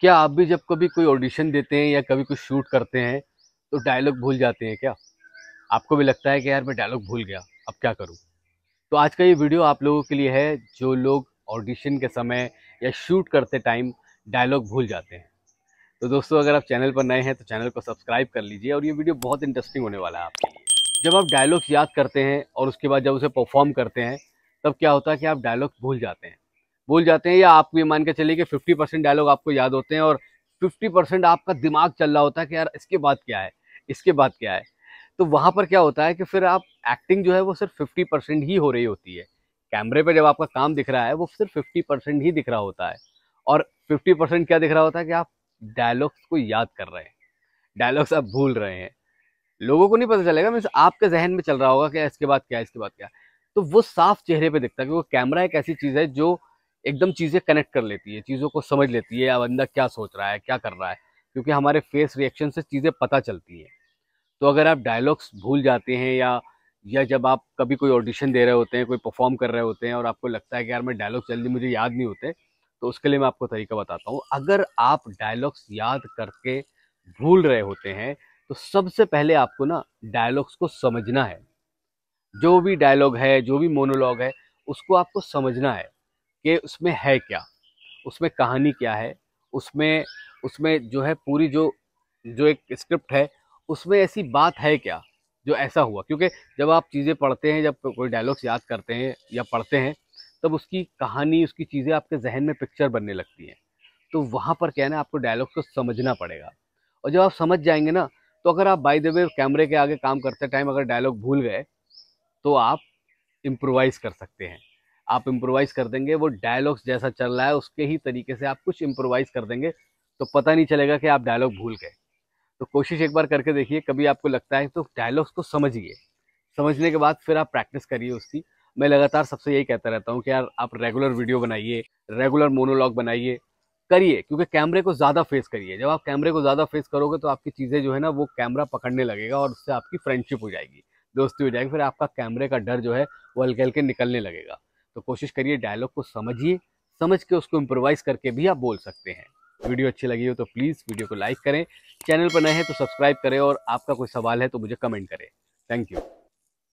क्या आप भी जब कभी कोई ऑडिशन देते हैं या कभी कुछ शूट करते हैं तो डायलॉग भूल जाते हैं क्या आपको भी लगता है कि यार मैं डायलॉग भूल गया अब क्या करूं तो आज का ये वीडियो आप लोगों के लिए है जो लोग ऑडिशन के समय या शूट करते टाइम डायलॉग भूल जाते हैं तो दोस्तों अगर आप चैनल पर नए हैं तो चैनल को सब्सक्राइब कर लीजिए और ये वीडियो बहुत इंटरेस्टिंग होने वाला है आपके लिए जब आप डायलॉग्स याद करते हैं और उसके बाद जब उसे परफॉर्म करते हैं तब क्या होता है कि आप डायलॉग्स भूल जाते हैं भूल जाते हैं या आप ये मान के चलिए कि फिफ्टी परसेंट डायलॉग आपको याद होते हैं और फिफ्टी परसेंट आपका दिमाग चल रहा होता है कि यार इसके बाद क्या है इसके बाद क्या है तो वहाँ पर क्या होता है कि फिर आप एक्टिंग जो है वो सिर्फ फिफ्टी परसेंट ही हो रही होती है कैमरे पर जब आपका काम दिख रहा है वो सिर्फ फिफ्टी परसेंट ही दिख रहा होता है और फिफ्टी परसेंट क्या दिख रहा होता है कि आप डायलॉग्स को याद कर रहे हैं डायलॉग्स आप भूल रहे हैं लोगों को नहीं पता चलेगा मीन्स आपके जहन में चल रहा होगा कि इसके बाद क्या इसके बाद क्या तो वो साफ चेहरे पे दिखता है क्योंकि कैमरा एक ऐसी चीज़ है जो एकदम चीज़ें कनेक्ट कर लेती है चीज़ों को समझ लेती है बंदा क्या सोच रहा है क्या कर रहा है क्योंकि हमारे फेस रिएक्शन से चीज़ें पता चलती हैं तो अगर आप डायलॉग्स भूल जाते हैं या या जब आप कभी कोई ऑडिशन दे रहे होते हैं कोई परफॉर्म कर रहे होते हैं और आपको लगता है कि यार मैं डायलॉग जल्दी मुझे याद नहीं होते तो उसके लिए मैं आपको तरीका बताता हूँ अगर आप डायलॉग्स याद करके भूल रहे होते हैं तो सबसे पहले आपको ना डायलॉग्स को समझना है जो भी डायलॉग है जो भी मोनोलॉग है उसको आपको समझना है कि उसमें है क्या उसमें कहानी क्या है उसमें उसमें जो है पूरी जो जो एक स्क्रिप्ट है उसमें ऐसी बात है क्या जो ऐसा हुआ क्योंकि जब आप चीज़ें पढ़ते हैं जब कोई डायलॉग्स याद करते हैं या पढ़ते हैं तब उसकी कहानी उसकी चीज़ें आपके जहन में पिक्चर बनने लगती हैं तो वहाँ पर क्या है ना आपको डायलॉग्स को समझना पड़ेगा और जब आप समझ जाएंगे ना तो अगर आप बाई द वे कैमरे के आगे काम करते टाइम अगर डायलॉग भूल गए तो आप इम्प्रोवाइज़ कर सकते हैं आप इम्प्रोवाइज़ कर देंगे वो डायलॉग्स जैसा चल रहा है उसके ही तरीके से आप कुछ इम्प्रोवाइज़ कर देंगे तो पता नहीं चलेगा कि आप डायलॉग भूल गए तो कोशिश एक बार करके देखिए कभी आपको लगता है तो डायलॉग्स को समझिए समझने के बाद फिर आप प्रैक्टिस करिए उसकी मैं लगातार सबसे यही कहता रहता हूँ कि यार आप रेगुलर वीडियो बनाइए रेगुलर मोनोलॉग बनाइए करिए क्योंकि कैमरे को ज़्यादा फेस करिए जब आप कैमरे को ज़्यादा फेस करोगे तो आपकी चीज़ें जो है ना वो कैमरा पकड़ने लगेगा और उससे आपकी फ्रेंडशिप हो जाएगी दोस्ती हो जाएगी फिर आपका कैमरे का डर जो है वो हल्के हल्के निकलने लगेगा तो कोशिश करिए डायलॉग को समझिए समझ के उसको इम्प्रोवाइज़ करके भी आप बोल सकते हैं वीडियो अच्छी लगी हो तो प्लीज़ वीडियो को लाइक करें चैनल पर नए हैं तो सब्सक्राइब करें और आपका कोई सवाल है तो मुझे कमेंट करें थैंक यू